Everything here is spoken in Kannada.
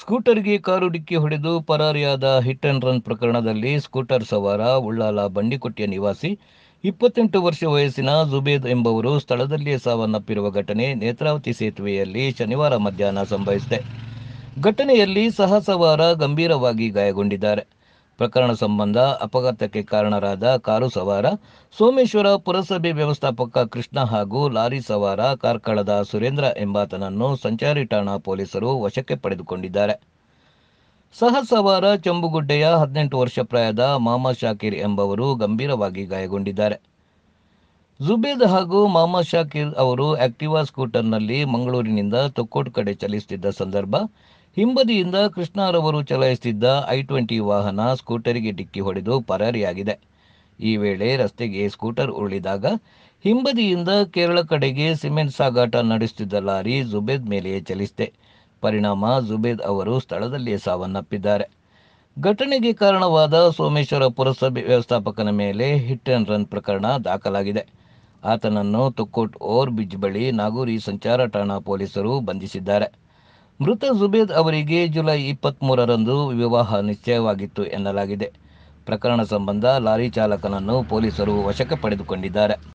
ಸ್ಕೂಟರ್ಗೆ ಕಾರು ಡಿಕ್ಕಿ ಹೊಡೆದು ಪರಾರಿಯಾದ ಹಿಟ್ ಅಂಡ್ ರನ್ ಪ್ರಕರಣದಲ್ಲಿ ಸ್ಕೂಟರ್ ಸವಾರ ಉಳ್ಳಾಲ ಬಂಡಿಕೊಟ್ಟಿಯ ನಿವಾಸಿ ಇಪ್ಪತ್ತೆಂಟು ವರ್ಷ ವಯಸ್ಸಿನ ಜುಬೇದ್ ಎಂಬವರು ಸ್ಥಳದಲ್ಲಿಯೇ ಸಾವನ್ನಪ್ಪಿರುವ ಘಟನೆ ನೇತ್ರಾವತಿ ಸೇತುವೆಯಲ್ಲಿ ಶನಿವಾರ ಮಧ್ಯಾಹ್ನ ಸಂಭವಿಸಿದೆ ಘಟನೆಯಲ್ಲಿ ಸಹ ಸವಾರ ಗಂಭೀರವಾಗಿ ಗಾಯಗೊಂಡಿದ್ದಾರೆ ಪ್ರಕರಣ ಸಂಬಂಧ ಅಪಘಾತಕ್ಕೆ ಕಾರಣರಾದ ಕಾರು ಸವಾರ ಸೋಮೇಶ್ವರ ಪುರಸಭೆ ವ್ಯವಸ್ಥಾಪಕ ಕೃಷ್ಣ ಹಾಗೂ ಲಾರಿ ಸವಾರ ಕಾರ್ಕಳದ ಸುರೇಂದ್ರ ಎಂಬಾತನನ್ನು ಸಂಚಾರಿ ಠಾಣಾ ಪೊಲೀಸರು ವಶಕ್ಕೆ ಪಡೆದುಕೊಂಡಿದ್ದಾರೆ ಸಹ ಸವಾರ ಚಂಬುಗುಡ್ಡೆಯ ಹದಿನೆಂಟು ವರ್ಷ ಪ್ರಾಯದ ಮಾಮಾ ಶಾಕಿರ್ ಎಂಬವರು ಗಂಭೀರವಾಗಿ ಗಾಯಗೊಂಡಿದ್ದಾರೆ ಜುಬೇದ್ ಹಾಗೂ ಮೊಹಮ್ಮದ್ ಶಾಕಿರ್ ಅವರು ಆಕ್ಟಿವಾ ಸ್ಕೂಟರ್ನಲ್ಲಿ ಮಂಗಳೂರಿನಿಂದ ತೊಕ್ಕೋಟ್ ಕಡೆ ಚಲಿಸುತ್ತಿದ್ದ ಸಂದರ್ಭ ಹಿಂಬದಿಯಿಂದ ಕೃಷ್ಣರವರು ಚಲಾಯಿಸುತ್ತಿದ್ದ ಐ ಟ್ವೆಂಟಿ ವಾಹನ ಸ್ಕೂಟರಿಗೆ ಡಿಕ್ಕಿ ಹೊಡೆದು ಪರಾರಿಯಾಗಿದೆ ಈ ವೇಳೆ ರಸ್ತೆಗೆ ಸ್ಕೂಟರ್ ಉರುಳಿದಾಗ ಹಿಂಬದಿಯಿಂದ ಕೇರಳ ಕಡೆಗೆ ಸಿಮೆಂಟ್ ಸಾಗಾಟ ನಡೆಸುತ್ತಿದ್ದ ಲಾರಿ ಜುಬೇದ್ ಮೇಲೆಯೇ ಚಲಿಸಿದೆ ಪರಿಣಾಮ ಜುಬೇದ್ ಅವರು ಸ್ಥಳದಲ್ಲಿಯೇ ಸಾವನ್ನಪ್ಪಿದ್ದಾರೆ ಘಟನೆಗೆ ಕಾರಣವಾದ ಸೋಮೇಶ್ವರ ಪುರಸಭೆ ವ್ಯವಸ್ಥಾಪಕನ ಮೇಲೆ ಹಿಟ್ ಅಂಡ್ ರನ್ ಪ್ರಕರಣ ದಾಖಲಾಗಿದೆ ಆತನನ್ನು ತುಕ್ಕೋಟ್ ಓರ್ ಬಿಜ್ ಬಳಿ ನಾಗೂರಿ ಸಂಚಾರ ಠಾಣಾ ಪೊಲೀಸರು ಬಂಧಿಸಿದ್ದಾರೆ ಮೃತ ಜುಬೇದ್ ಅವರಿಗೆ ಜುಲೈ ಇಪ್ಪತ್ತ್ ಮೂರರಂದು ವಿವಾಹ ನಿಶ್ಚಯವಾಗಿತ್ತು ಎನ್ನಲಾಗಿದೆ ಪ್ರಕರಣ ಸಂಬಂಧ ಲಾರಿ ಚಾಲಕನನ್ನು ಪೊಲೀಸರು ವಶಕ್ಕೆ ಪಡೆದುಕೊಂಡಿದ್ದಾರೆ